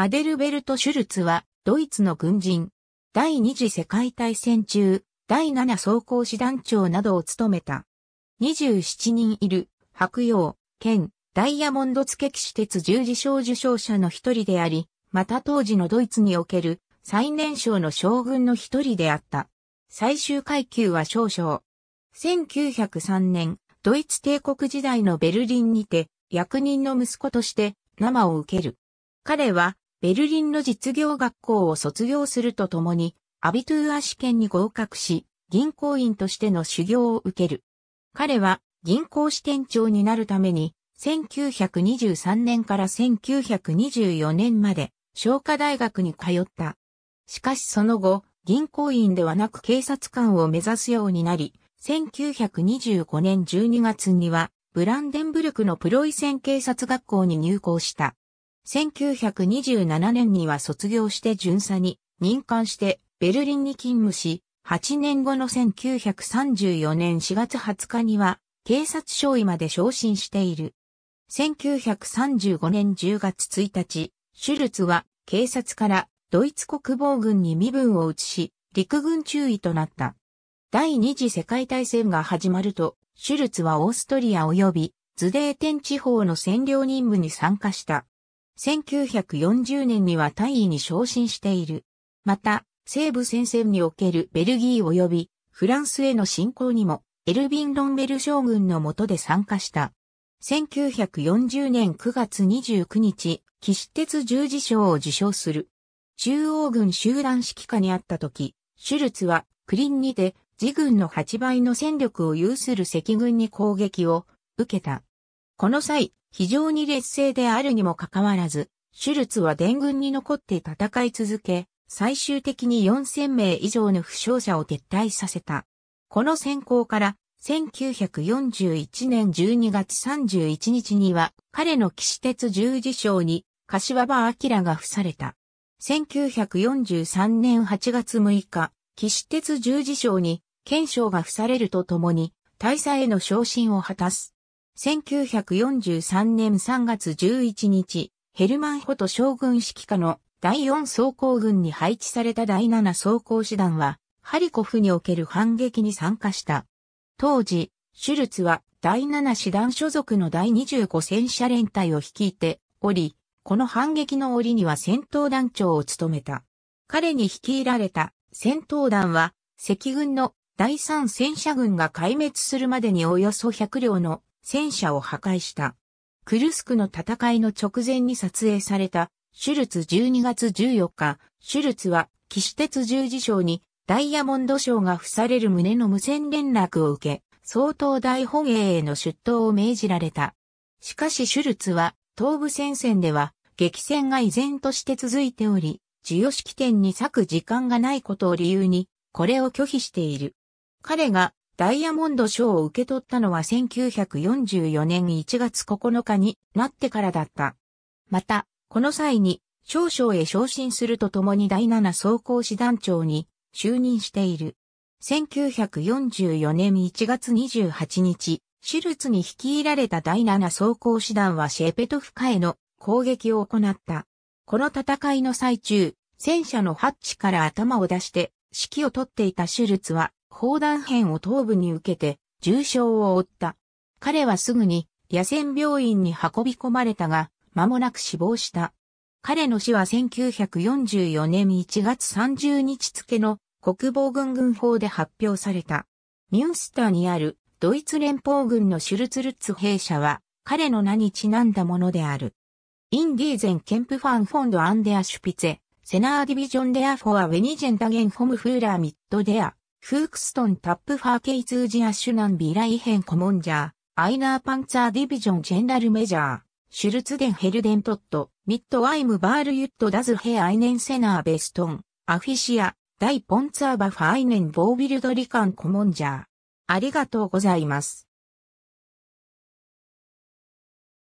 アデルベルト・シュルツは、ドイツの軍人。第二次世界大戦中、第七装甲師団長などを務めた。27人いる、白洋、剣、ダイヤモンド付騎士鉄十字章受賞者の一人であり、また当時のドイツにおける最年少の将軍の一人であった。最終階級は少々。1903年、ドイツ帝国時代のベルリンにて、役人の息子として、生を受ける。彼は、ベルリンの実業学校を卒業するとともに、アビトゥーア試験に合格し、銀行員としての修行を受ける。彼は銀行支店長になるために、1923年から1924年まで、商科大学に通った。しかしその後、銀行員ではなく警察官を目指すようになり、1925年12月には、ブランデンブルクのプロイセン警察学校に入校した。1927年には卒業して巡査に任官してベルリンに勤務し、8年後の1934年4月20日には警察省尉まで昇進している。1935年10月1日、シュルツは警察からドイツ国防軍に身分を移し、陸軍中尉となった。第二次世界大戦が始まると、シュルツはオーストリア及びズデーテン地方の占領任務に参加した。1940年には大尉に昇進している。また、西部戦線におけるベルギー及びフランスへの侵攻にも、エルビン・ロンベル将軍の下で参加した。1940年9月29日、騎士鉄十字章を受賞する。中央軍集団指揮下にあった時、シュルツはクリンにて自軍の8倍の戦力を有する赤軍に攻撃を受けた。この際、非常に劣勢であるにもかかわらず、シュルツは伝軍に残って戦い続け、最終的に4000名以上の負傷者を撤退させた。この戦功から、1941年12月31日には、彼の騎士鉄十字章に、柏場明が付された。1943年8月6日、騎士鉄十字章に、憲章が付されるとともに、大佐への昇進を果たす。1943年3月11日、ヘルマン・ホト将軍指揮下の第4装甲軍に配置された第7装甲師団は、ハリコフにおける反撃に参加した。当時、シュルツは第7師団所属の第25戦車連隊を率いており、この反撃の折には戦闘団長を務めた。彼に率いられた戦闘団は、赤軍の第3戦車軍が壊滅するまでにおよそ100両の戦車を破壊した。クルスクの戦いの直前に撮影された、シュルツ12月14日、シュルツは、騎士鉄十字章に、ダイヤモンド賞が付される旨の無線連絡を受け、総統大本営への出頭を命じられた。しかしシュルツは、東部戦線では、激戦が依然として続いており、授与式典に咲く時間がないことを理由に、これを拒否している。彼がダイヤモンド賞を受け取ったのは1944年1月9日になってからだった。また、この際に少々へ昇進するとともに第7総工師団長に就任している。1944年1月28日、シュルツに率いられた第7総工師団はシェペトフカへの攻撃を行った。この戦いの最中、戦車のハッチから頭を出して指揮を取っていたシュルツは砲弾編を頭部に受けて重傷を負った。彼はすぐに野戦病院に運び込まれたが、間もなく死亡した。彼の死は1944年1月30日付の国防軍軍法で発表された。ミュンスターにあるドイツ連邦軍のシュルツルッツ兵舎は彼の名にちなんだものである。インディーゼンケンプファンフォンドアンデアシュピツェ、セナーディビジョンデアフォアウェニジェンダゲンフォムフーラーミッドデア、フークストンタップファーケイツージアシュナンビライヘンコモンジャー、アイナーパンツァーディビジョンジェンダルメジャー、シュルツデンヘルデントット、ミッドワイムバールユットダズヘアイネンセナーベストン、アフィシア、ダイポンツァーバファイネンボービルドリカンコモンジャー。ありがとうございます。